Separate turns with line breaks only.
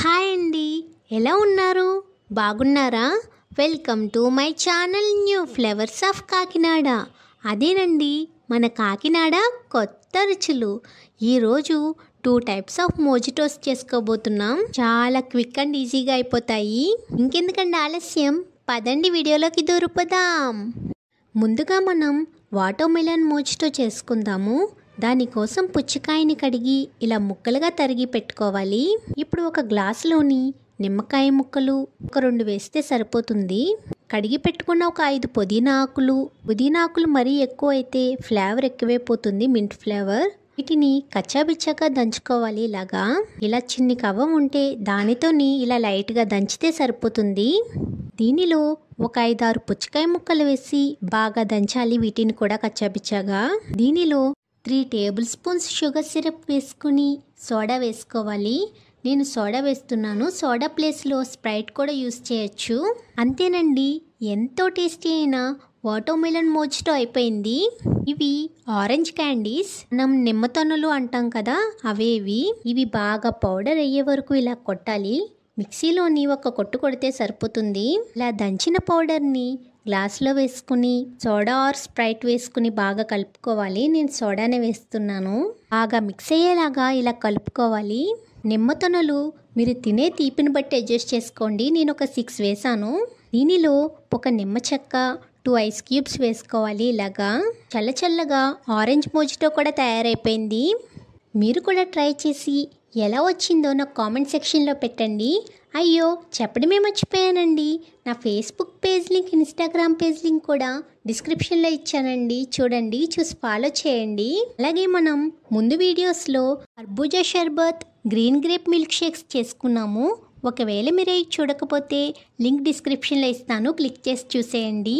hi అండి ఎలా ఉన్నారు బాగున్నారా welcome to my channel New Flavours of Kakinada అదేనండి మన కాకినాడ కొత్త రుచులు ఈరోజు టూ టైప్స్ ఆఫ్ మోజిటోస్ చేసుకోబోతున్నాం చాలా క్విక్ అండ్ ఈజీగా అయిపోతాయి ఇంకెందుకండి ఆలస్యం పదండి వీడియోలోకి దూరిపోదాం ముందుగా మనం వాటర్మెలన్ మోజిటో చేసుకుందాము దానికోసం పుచ్చకాయని కడిగి ఇలా ముక్కలుగా తరిగి పెట్టుకోవాలి ఇప్పుడు ఒక గ్లాసులోని నిమ్మకాయ ముక్కలు ఒక రెండు వేస్తే సరిపోతుంది కడిగి పెట్టుకున్న ఒక ఐదు పుదీనా ఆకులు పుదీనా ఆకులు మరీ ఎక్కువ అయితే ఫ్లేవర్ ఎక్కువైపోతుంది మింట్ ఫ్లేవర్ వీటిని కచ్చాబిచ్చాగా దంచుకోవాలి ఇలాగా ఇలా చిన్ని కవ్వ ఉంటే దానితోని ఇలా లైట్గా దంచితే సరిపోతుంది దీనిలో ఒక ఐదారు పుచ్చకాయ ముక్కలు వేసి బాగా దంచాలి వీటిని కూడా కచ్చాబిచ్చాగా దీనిలో three tablespoons sugar syrup వేసుకుని సోడా వేసుకోవాలి నేను సోడా వేస్తున్నాను సోడా ప్లేస్లో స్ప్రైట్ కూడా యూస్ చేయొచ్చు అంతేనండి ఎంతో టేస్టీ అయిన వాటోమిలన్ మోజిటో అయిపోయింది ఇవి ఆరెంజ్ క్యాండీస్ మనం నిమ్మతనులు అంటాం కదా అవేవి ఇవి బాగా పౌడర్ అయ్యే వరకు ఇలా కొట్టాలి మిక్సీలోని ఒక కొట్టు కొడితే సరిపోతుంది ఇలా దంచిన పౌడర్ని గ్లాస్లో వేసుకుని సోడా ఆర్ స్ప్రైట్ వేసుకుని బాగా కలుపుకోవాలి నేను సోడానే వేస్తున్నాను బాగా మిక్స్ అయ్యేలాగా ఇలా కలుపుకోవాలి నిమ్మతనలు మీరు తినే తీపిని బట్టి అడ్జస్ట్ చేసుకోండి నేను ఒక సిక్స్ వేసాను దీనిలో ఒక నిమ్మ చెక్క టూ ఐస్ క్యూబ్స్ వేసుకోవాలి ఇలాగా చల్ల చల్లగా ఆరెంజ్ మోజిటో కూడా తయారైపోయింది మీరు కూడా ట్రై చేసి ఎలా వచ్చిందో నాకు కామెంట్ సెక్షన్లో పెట్టండి అయ్యో చెప్పడమే మర్చిపోయానండి నా Facebook page link Instagram page link కూడా డిస్క్రిప్షన్లో ఇచ్చానండి చూడండి చూసి ఫాలో చేయండి అలాగే మనం ముందు వీడియోస్లో అర్బూజా షర్బత్ గ్రీన్ గ్రేప్ మిల్క్ షేక్స్ చేసుకున్నాము ఒకవేళ మీరు చూడకపోతే లింక్ డిస్క్రిప్షన్లో ఇస్తాను క్లిక్ చేసి చూసేయండి